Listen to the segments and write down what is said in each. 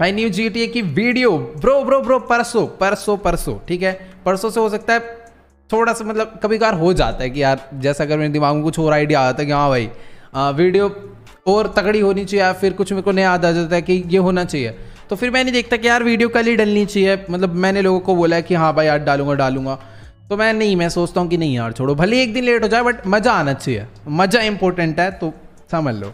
भाई new GTA की video bro bro bro परसों परसों परसों ठीक है परसों से हो सकता है थोड़ा सा मतलब कभी कार हो जाता है कि यार जैसा अगर मेरे दिमाग में कुछ और आइडिया आता है कि हाँ भाई आ, वीडियो और तगड़ी होनी चाहिए या फिर कुछ मेरे को नया याद आ जाता है कि ये होना चाहिए तो फिर मैं नहीं देखता कि यार वीडियो कल ही डलनी चाहिए मतलब मैंने लोगों को बोला कि हाँ भाई यार डालूंगा डालूंगा तो मैं नहीं मैं सोचता हूँ कि नहीं यार छोड़ो भले एक दिन लेट हो जाए बट मज़ा आना चाहिए मज़ा इंपॉर्टेंट है तो समझ लो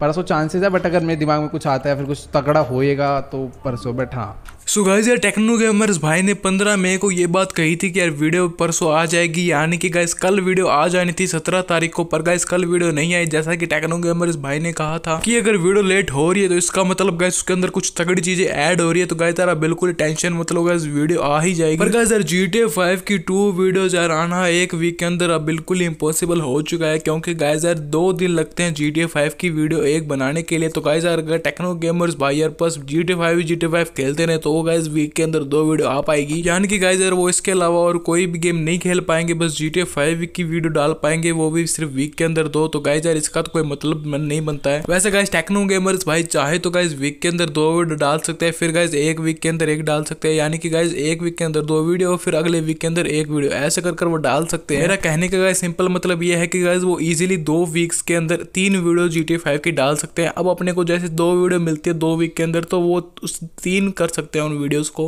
परसों चांसेस है बट अगर मेरे दिमाग में कुछ आता है फिर कुछ तगड़ा होएगा तो परसों बट हाँ सो गाइज यार टेक्नो गेमर्स भाई ने 15 मई को ये बात कही थी कि यार वीडियो परसों आ जाएगी यानी कि गाइस कल वीडियो आ जानी थी 17 तारीख को पर गाइस कल वीडियो नहीं आई जैसा कि टेक्नो गेमर्स भाई ने कहा था कि अगर वीडियो लेट हो रही है तो इसका मतलब गाइस उसके अंदर कुछ तगड़ी चीजें ऐड हो रही है तो गाय तारा बिल्कुल टेंशन मतलब गाइज वीडियो आ ही जाएगी पर गाइज यार जी टी की टू वीडियो यार आना एक वीक के अंदर अब बिल्कुल इम्पॉसिबल हो चुका है क्योंकि गाइज यार दो दिन लगते हैं जी टी की वीडियो एक बनाने के लिए तो गाइज यार अगर टेक्नो गेमर्स भाई यार बस G T five G T five खेलते रहे तो वो गाइज वीक के अंदर दो वीडियो आ पाएगी यानी कि गाइज अगर वो इसके अलावा और कोई भी गेम नहीं खेल पाएंगे बस जी टी फाइव की वीडियो डाल पाएंगे वो भी सिर्फ वीक के अंदर दो तो गाइज यार इसका तो कोई मतलब मन नहीं बनता है वैसे गाइज टेक्नो गेमर्स भाई चाहे तो गाइज वीक के अंदर दो वीडियो डाल सकते हैं फिर गाइज एक वीक के अंदर एक डाल सकते हैं यानी कि गाइज एक वीक के अंदर दो वीडियो फिर अगले वीक के अंदर एक वीडियो ऐसे कर कर वो डाल सकते हैं मेरा कहने का गाइज सिंपल मतलब ये है कि गाइज वो इजिली दो वीक्स के अंदर तीन वीडियो जी टी फाइव की डाल सकते हैं अब अपने को जैसे दो वीडियो मिलती है दो वीक के अंदर तो वो उस तीन कर सकते हैं उन वीडियोज़ को